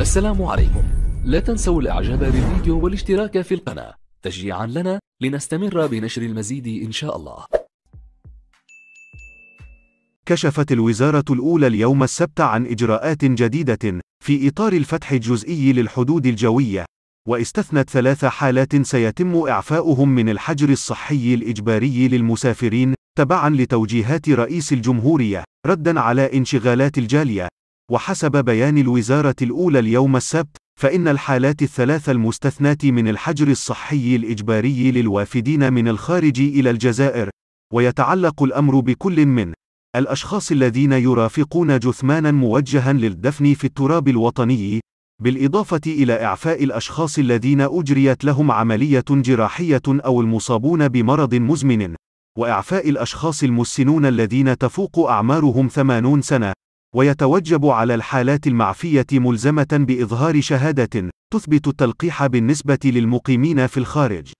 السلام عليكم لا تنسوا الاعجاب بالفيديو والاشتراك في القناة تشجيعا لنا لنستمر بنشر المزيد إن شاء الله كشفت الوزارة الأولى اليوم السبت عن إجراءات جديدة في إطار الفتح الجزئي للحدود الجوية، واستثنت ثلاث حالات سيتم إعفاؤهم من الحجر الصحي الإجباري للمسافرين تبعًا لتوجيهات رئيس الجمهورية، ردًا على انشغالات الجالية وحسب بيان الوزارة الأولى اليوم السبت، فإن الحالات الثلاث المستثناة من الحجر الصحي الإجباري للوافدين من الخارج إلى الجزائر، ويتعلق الأمر بكل من الأشخاص الذين يرافقون جثمانا موجها للدفن في التراب الوطني، بالإضافة إلى إعفاء الأشخاص الذين أجريت لهم عملية جراحية أو المصابون بمرض مزمن، وإعفاء الأشخاص المسنون الذين تفوق أعمارهم 80 سنة، ويتوجب على الحالات المعفية ملزمة بإظهار شهادة تثبت التلقيح بالنسبة للمقيمين في الخارج.